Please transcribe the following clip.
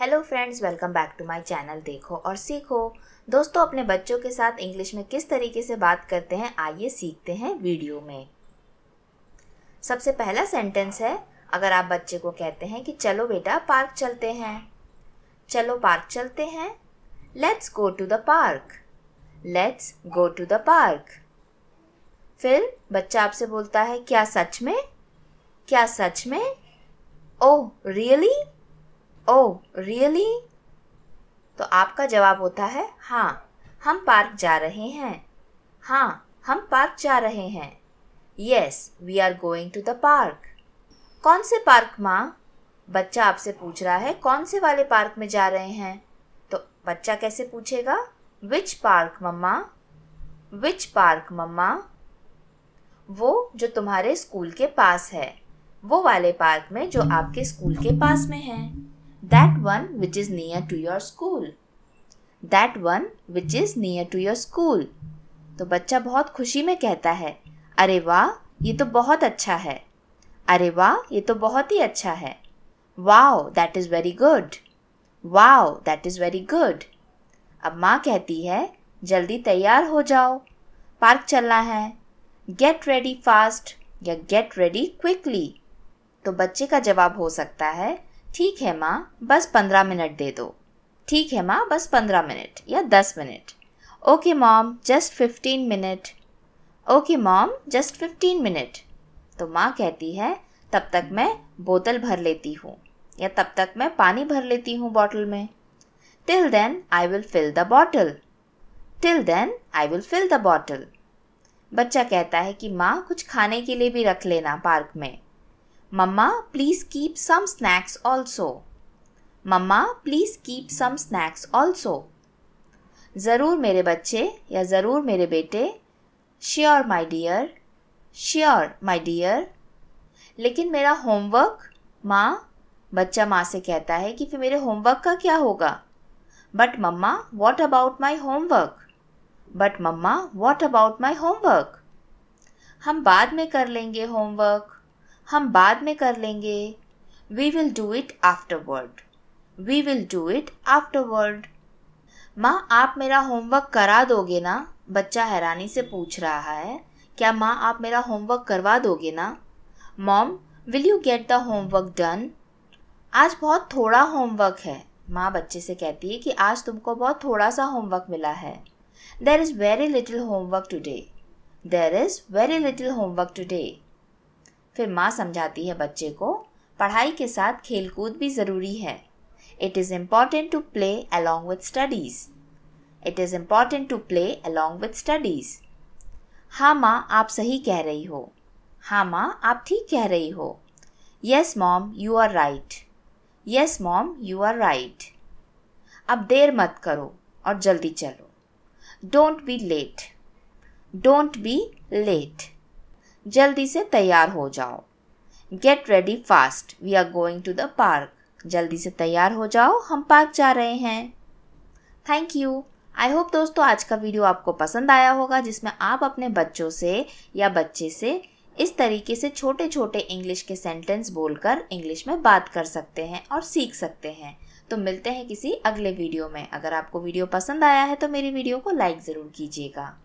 Hello friends welcome back to my channel देखो और सीखो दोस्तों अपने बच्चों के साथ इंग्लिश में किस तरीके से बात करते हैं आइए सीखते हैं वीडियो में सबसे पहला सेंटेंस है अगर आप बच्चे को कहते हैं कि चलो बेटा पार्क चलते हैं चलो पार्क चलते हैं let's go to the park let's go to the park फिर बच्चा आपसे बोलता है क्या सच में क्या सच में oh oh, really really? Oh oh, really तो आपका जवाब होता है हाँ हम पार्क जा रहे हैं हाँ हम पार्क जा रहे हैं yes we are going to the park कौन से पार्क माँ बच्चा आपसे पूछ रहा है कौन से वाले पार्क में जा रहे हैं तो बच्चा कैसे पूछेगा विच पार्क मम्मा विच पार्क मम्मा वो जो तुम्हारे स्कूल के पास है वो वाले पार्क में जो आपके स्कूल के पास में है that one which is near to your school that one which is near to your school तो बच्चा बहुत खुशी में कहता है अरे वाह ये तो बहुत अच्छा है अरे वाह ये तो बहुत ही अच्छा है wow that is very good wow that is very good अब माँ कहती है जल्दी तैयार हो जाओ पार्क चलना है गेट रेडी फास्ट या गेट रेडी क्विकली तो बच्चे का जवाब हो सकता है ठीक है माँ बस पंद्रह मिनट दे दो ठीक है माँ बस पंद्रह मिनट या दस minute okay mom just fifteen minute okay mom just fifteen minute तो माँ कहती है तब तक मैं बोतल भर लेती हूँ या तब तक मैं पानी भर लेती हूँ बॉटल में till then I will fill the bottle till then I will fill the bottle बच्चा कहता है कि माँ कुछ खाने के लिए भी रख लेना पार्क में Mama, please keep some snacks also. Mama, please keep some snacks also. ज़रूर मेरे बच्चे या ज़रूर मेरे बेटे sure my dear sure my dear लेकिन मेरा होमवर्क माँ बच्चा माँ से कहता है कि फिर मेरे होमवर्क का क्या होगा but mamma what about my homework but mamma what about my homework हम बाद में कर लेंगे होमवर्क हम बाद में कर लेंगे we will do it afterward we will do it afterward माँ आप मेरा होमवर्क करा दोगे ना बच्चा हैरानी से पूछ रहा है क्या माँ आप मेरा होमवर्क करवा दोगे ना mom will you get the homework done आज बहुत थोड़ा होमवर्क है माँ बच्चे से कहती है कि आज तुमको बहुत थोड़ा सा होमवर्क मिला है there is very little homework today there is very little homework today फिर माँ समझाती है बच्चे को पढ़ाई के साथ खेलकूद भी ज़रूरी है it is important to play along with studies it is important to play along with studies हाँ माँ आप सही कह रही हो हाँ माँ आप ठीक कह रही हो yes mom you are right yes mom you are right अब देर मत करो और जल्दी चलो don't be late don't be late जल्दी से तैयार हो जाओ get ready fast we are going to the park जल्दी से तैयार हो जाओ हम पार्क जा रहे हैं थैंक यू आई होप दोस्तों आज का वीडियो आपको पसंद आया होगा जिसमें आप अपने बच्चों से या बच्चे से इस तरीके से छोटे छोटे इंग्लिश के सेंटेंस बोलकर इंग्लिश में बात कर सकते हैं और सीख सकते हैं तो मिलते हैं किसी अगले वीडियो में अगर आपको वीडियो पसंद आया है तो मेरी वीडियो को लाइक ज़रूर कीजिएगा